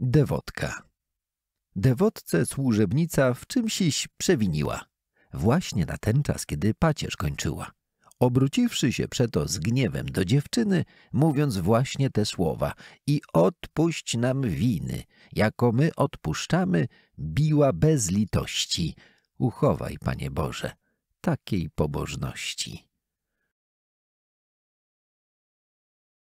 Dewotka. Dewotce służebnica w czymsiś przewiniła. Właśnie na ten czas, kiedy pacierz kończyła. Obróciwszy się przeto z gniewem do dziewczyny, mówiąc właśnie te słowa i odpuść nam winy, jako my odpuszczamy, biła bez litości. Uchowaj, Panie Boże, takiej pobożności.